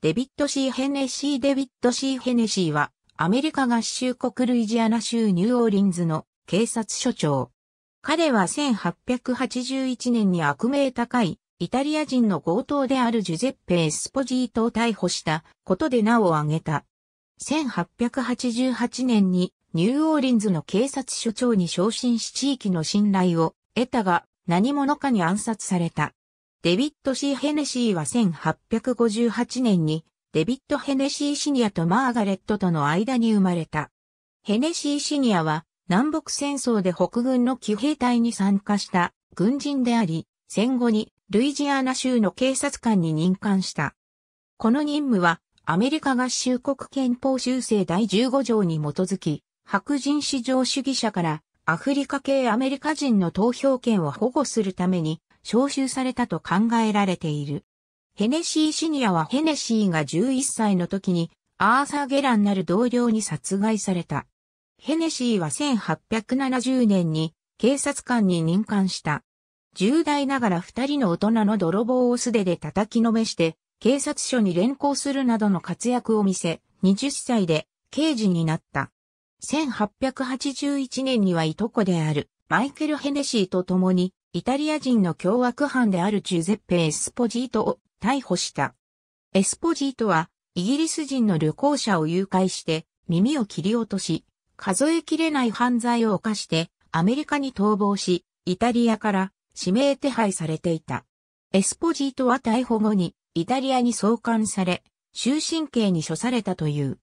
デビッド・シー・ヘネシー・デビッド・シー・ヘネシーは、アメリカ合衆国ルイジアナ州ニューオーリンズの警察署長。彼は1881年に悪名高いイタリア人の強盗であるジュゼッペ・エスポジートを逮捕したことで名を挙げた。1888年にニューオーリンズの警察署長に昇進し地域の信頼を得たが何者かに暗殺された。デビッド・シー・ヘネシーは1858年にデビッド・ヘネシー・シニアとマーガレットとの間に生まれた。ヘネシー・シニアは南北戦争で北軍の騎兵隊に参加した軍人であり、戦後にルイジアナ州の警察官に任官した。この任務はアメリカ合衆国憲法修正第15条に基づき、白人至上主義者からアフリカ系アメリカ人の投票権を保護するために招集されたと考えられている。ヘネシーシニアはヘネシーが11歳の時にアーサー・ゲランなる同僚に殺害された。ヘネシーは1870年に警察官に任官した。重大ながら二人の大人の泥棒を素手で叩きのめして、警察署に連行するなどの活躍を見せ、20歳で刑事になった。1881年にはいとこであるマイケル・ヘネシーと共にイタリア人の凶悪犯であるジュゼッペ・エスポジートを逮捕した。エスポジートは、イギリス人の旅行者を誘拐して、耳を切り落とし、数え切れない犯罪を犯して、アメリカに逃亡し、イタリアから指名手配されていた。エスポジートは逮捕後に、イタリアに送還され、終身刑に処されたという。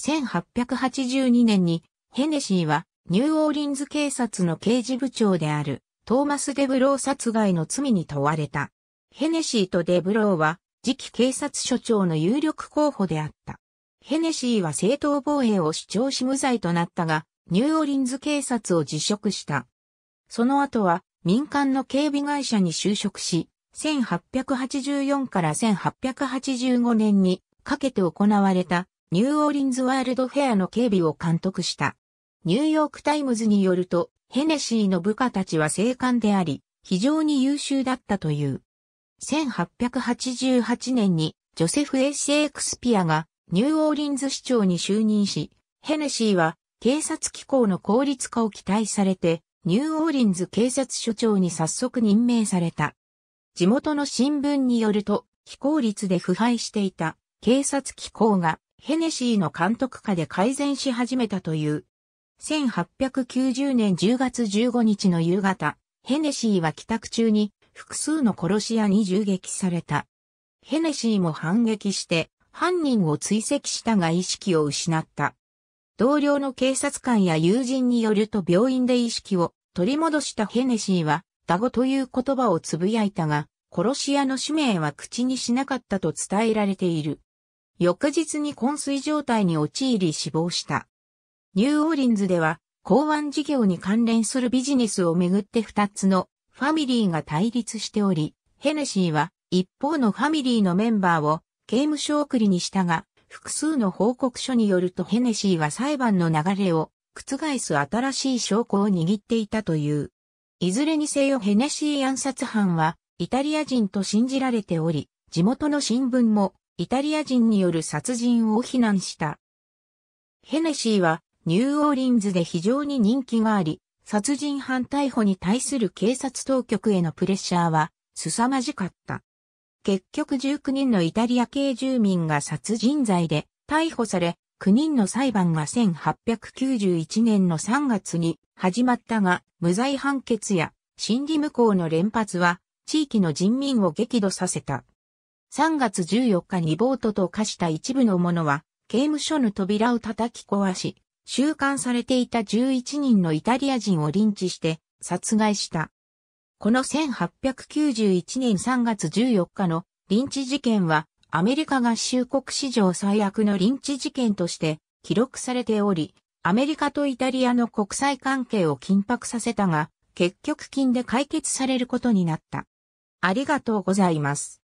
1882年に、ヘネシーは、ニューオーリンズ警察の刑事部長である。トーマス・デブロー殺害の罪に問われた。ヘネシーとデブローは、次期警察署長の有力候補であった。ヘネシーは正当防衛を主張し無罪となったが、ニューオリンズ警察を辞職した。その後は民間の警備会社に就職し、1884から1885年にかけて行われたニューオーリンズワールドフェアの警備を監督した。ニューヨークタイムズによると、ヘネシーの部下たちは生還であり、非常に優秀だったという。1888年にジョセフ・エッシェイクスピアがニューオーリンズ市長に就任し、ヘネシーは警察機構の効率化を期待されて、ニューオーリンズ警察署長に早速任命された。地元の新聞によると、非効率で腐敗していた警察機構がヘネシーの監督下で改善し始めたという1890年10月15日の夕方、ヘネシーは帰宅中に複数の殺し屋に銃撃された。ヘネシーも反撃して犯人を追跡したが意識を失った。同僚の警察官や友人によると病院で意識を取り戻したヘネシーは、ダゴという言葉をつぶやいたが、殺し屋の使命は口にしなかったと伝えられている。翌日に昏睡状態に陥り死亡した。ニューオーリンズでは、港湾事業に関連するビジネスをめぐって2つのファミリーが対立しており、ヘネシーは一方のファミリーのメンバーを刑務所送りにしたが、複数の報告書によるとヘネシーは裁判の流れを覆す新しい証拠を握っていたという。いずれにせよヘネシー暗殺犯はイタリア人と信じられており、地元の新聞もイタリア人による殺人を非難した。ヘネシーはニューオーリンズで非常に人気があり、殺人犯逮捕に対する警察当局へのプレッシャーは凄まじかった。結局19人のイタリア系住民が殺人罪で逮捕され、9人の裁判が1891年の3月に始まったが、無罪判決や審理無効の連発は地域の人民を激怒させた。3月14日に暴徒と化した一部の者は刑務所の扉を叩き壊し、収監されていた11人のイタリア人をリンチして殺害した。この1891年3月14日のリンチ事件はアメリカ合衆国史上最悪のリンチ事件として記録されており、アメリカとイタリアの国際関係を緊迫させたが、結局金で解決されることになった。ありがとうございます。